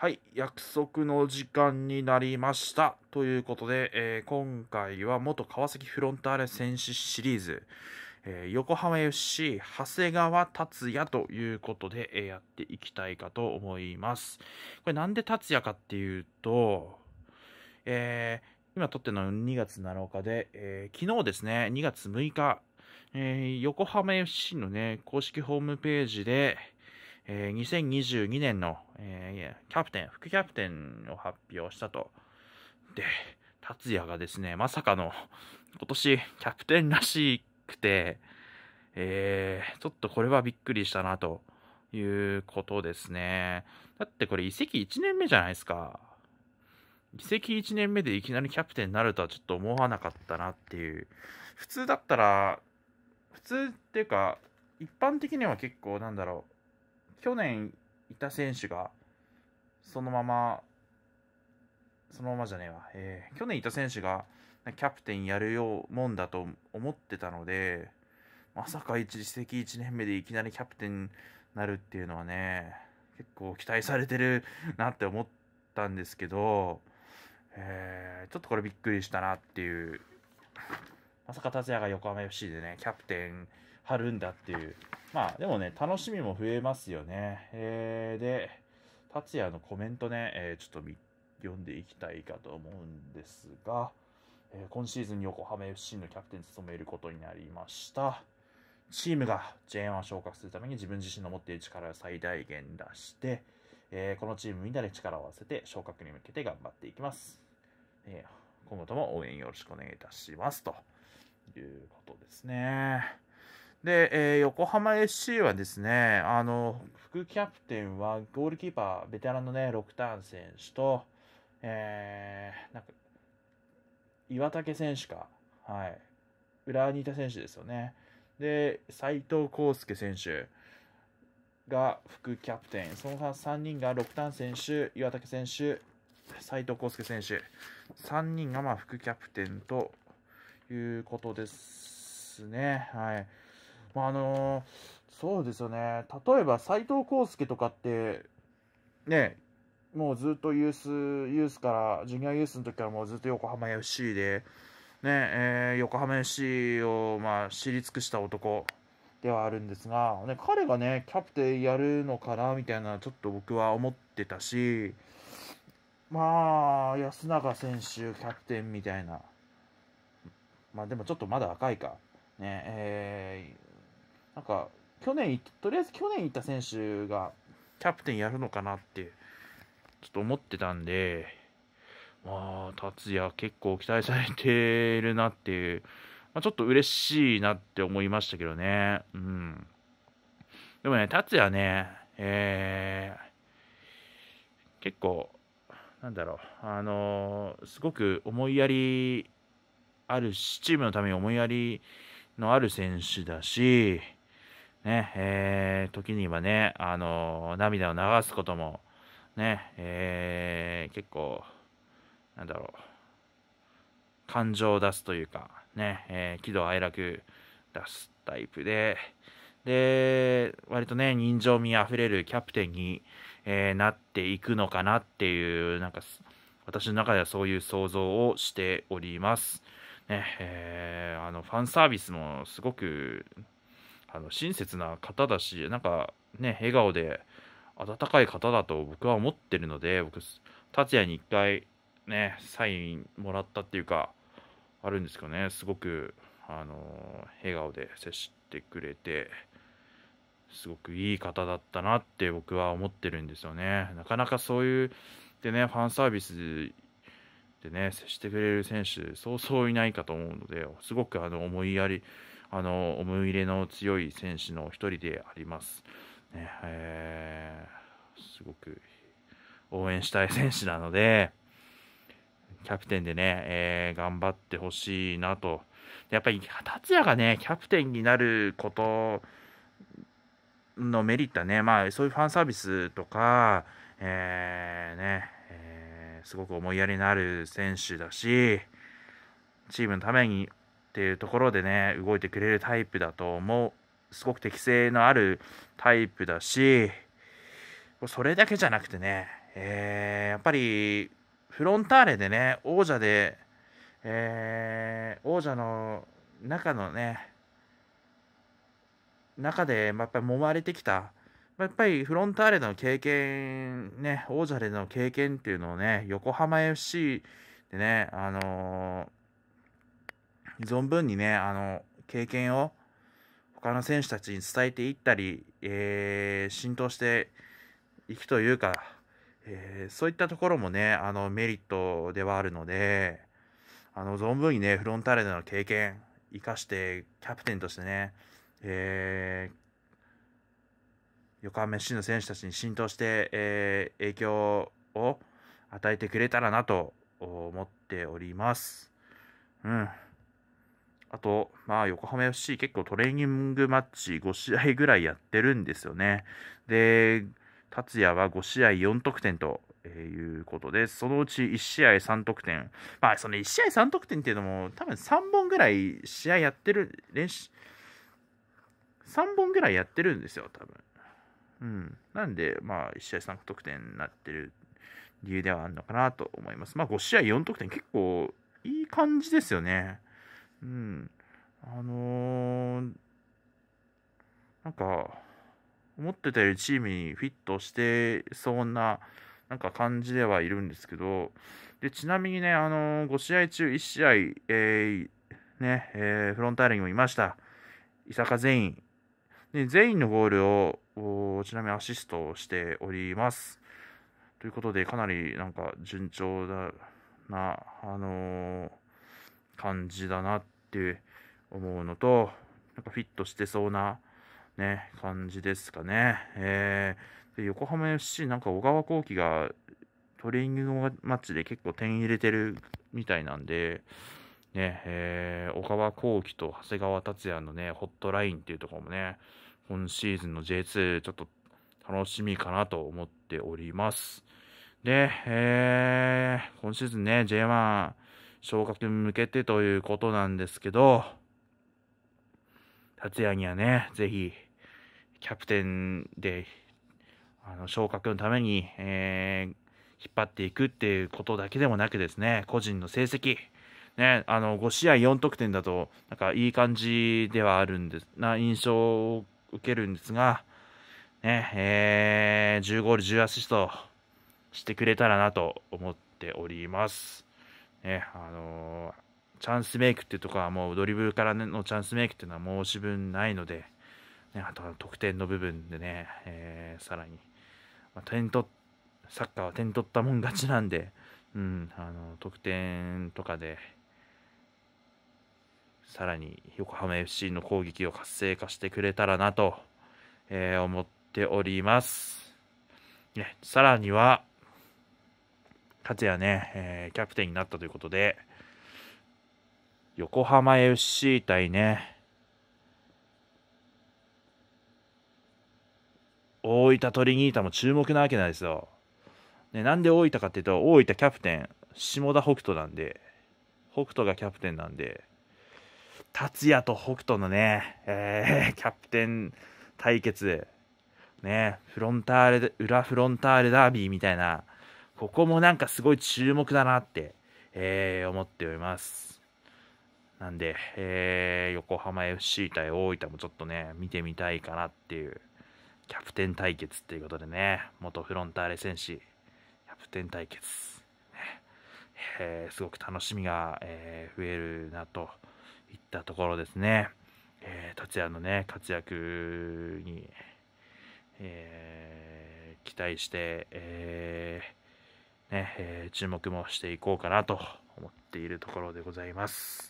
はい、約束の時間になりました。ということで、えー、今回は元川崎フロンターレ戦士シリーズ、えー、横浜 FC 長谷川達也ということで、えー、やっていきたいかと思います。これなんで達也かっていうと、え今撮ってるのは2月7日で、え昨日ですね、2月6日、え横浜 FC のね、公式ホームページで、えー、2022年の、えー、キャプテン、副キャプテンを発表したと。で、達也がですね、まさかの、今年キャプテンらしくて、えー、ちょっとこれはびっくりしたなということですね。だってこれ移籍1年目じゃないですか。移籍1年目でいきなりキャプテンになるとはちょっと思わなかったなっていう。普通だったら、普通っていうか、一般的には結構なんだろう。去年いた選手が、そのまま、そのままじゃねえわ。えー、去年いた選手が、キャプテンやるようもんだと思ってたので、まさか一時的1年目でいきなりキャプテンになるっていうのはね、結構期待されてるなって思ったんですけど、えー、ちょっとこれびっくりしたなっていう。まさか達也が横浜 FC でね、キャプテン貼るんだっていう。まあ、でもね、楽しみも増えますよね。えー、で、達也のコメントね、えー、ちょっと読んでいきたいかと思うんですが、えー、今シーズン横浜 FC のキャプテンを務めることになりました。チームが J1 昇格するために自分自身の持っている力を最大限出して、えー、このチームみんなで力を合わせて昇格に向けて頑張っていきます。えー、今後とも応援よろしくお願いいたします。ということですね。で、えー、横浜 FC はですね、あの、副キャプテンはゴールキーパー、ベテランのね、六ターン選手と、えー、なんか、岩竹選手か、はい、裏にいた選手ですよね。で、斎藤康介選手が副キャプテン、その3人が六ターン選手、岩竹選手、斎藤康介選手、3人がまあ副キャプテンということですね。はい。まあ、あのー、そうですよね。例えば、斎藤康介とかって、ね、もうずっとユース、ユースから、ジュニアユースの時からもうずっと横浜 FC で、ね、えー、横浜 FC を、まあ、知り尽くした男ではあるんですが、ね、彼がね、キャプテンやるのかな、みたいな、ちょっと僕は思ってたし、まあ、安永選手、キャプテンみたいな。まあでもちょっとまだ若いか。ね、えー、なんか去年とりあえず去年行った選手がキャプテンやるのかなってちょっと思ってたんでまあ達也結構期待されてるなっていう、まあ、ちょっと嬉しいなって思いましたけどねうんでもね達也ねえー、結構なんだろうあのー、すごく思いやりあるしチームのために思いやりのある選手だしね、えー、時にはね、あのー、涙を流すことも、ね、えー、結構、なんだろう、感情を出すというか、ね、えー、喜怒哀楽出すタイプで、で、割とね、人情味あふれるキャプテンに、えー、なっていくのかなっていう、なんか、私の中ではそういう想像をしております。ね、えー、あの、ファンサービスもすごく、あの親切な方だしなんかね笑顔で温かい方だと僕は思ってるので僕達也に1回ねサインもらったっていうかあるんですけどねすごくあの笑顔で接してくれてすごくいい方だったなって僕は思ってるんですよねなかなかそういうでねファンサービスでね接してくれる選手そうそういないかと思うのですごくあの思いやりあの思い入れの強い選手の1人であります。ねえー、すごく応援したい選手なので、キャプテンでね、えー、頑張ってほしいなと。やっぱり達也がね、キャプテンになることのメリットはね、まあ、そういうファンサービスとか、えー、ね、えー、すごく思いやりのある選手だし、チームのためにっていうところでね動いてくれるタイプだと思うすごく適性のあるタイプだしそれだけじゃなくてね、えー、やっぱりフロンターレでね王者で、えー、王者の中のね中でやっぱり揉まれてきたやっぱりフロンターレの経験ね王者での経験っていうのをね横浜 FC でねあのー存分にね、あの、経験を他の選手たちに伝えていったり、えー、浸透していくというか、えー、そういったところもね、あの、メリットではあるので、あの、存分にね、フロンターレでの経験、生かして、キャプテンとしてね、えー、横浜市の選手たちに浸透して、えー、影響を与えてくれたらなと思っております。うん。あと、まあ、横浜 FC 結構トレーニングマッチ5試合ぐらいやってるんですよね。で、達也は5試合4得点と、えいうことで、そのうち1試合3得点。まあ、その1試合3得点っていうのも、多分3本ぐらい試合やってる、練習、3本ぐらいやってるんですよ、多分。うん。なんで、まあ、1試合3得点になってる理由ではあるのかなと思います。まあ、5試合4得点、結構いい感じですよね。うん。あのー、なんか、思ってたよりチームにフィットしてそうな、なんか感じではいるんですけど、で、ちなみにね、あのー、5試合中1試合、えー、ね、えー、フロンターレにもいました。伊坂全員。で、全員のゴールを、ちなみにアシストしております。ということで、かなりなんか順調だな、あのー感じだなって思うのと、なんかフィットしてそうな、ね、感じですかね。えー、で横浜 FC、なんか小川幸輝がトレーニングマッチで結構点入れてるみたいなんで、ね、えー、小川幸輝と長谷川達也のね、ホットラインっていうところもね、今シーズンの J2、ちょっと楽しみかなと思っております。で、えー、今シーズンね、J1、昇格に向けてということなんですけど、達也にはね、ぜひ、キャプテンで、あの、昇格のために、えー、引っ張っていくっていうことだけでもなくですね、個人の成績、ね、あの、5試合4得点だと、なんかいい感じではあるんです、な印象を受けるんですが、ね、えー、10ゴール10アシストしてくれたらなと思っております。ねあのチャンスメイクっていうところはもうドリブルからのチャンスメイクっていうのは申し分ないので、ね、あとは得点の部分でね、えー、さらに、まあ、点取サッカーは点取ったもん勝ちなんで、うん、あの得点とかでさらに横浜 FC の攻撃を活性化してくれたらなと、えー、思っております。ね、さらには勝也ね、えー、キャプテンになったということで、横浜 FC 対ね、大分トリニータも注目なわけなんですよ。ね、なんで大分かっていうと、大分キャプテン、下田北斗なんで、北斗がキャプテンなんで、達也と北斗のね、えー、キャプテン対決、ね、フロンターレ、裏フロンターレダービーみたいな、ここもなんかすごい注目だなって、えー、思っております。なんで、えー、横浜 FC 対大分もちょっとね、見てみたいかなっていう、キャプテン対決っていうことでね、元フロンターレ戦士、キャプテン対決、ねえー、すごく楽しみが、えー、増えるなといったところですね。えー、達也のね、活躍に、えー、期待して、えーね、えー、注目もしていこうかなと思っているところでございます。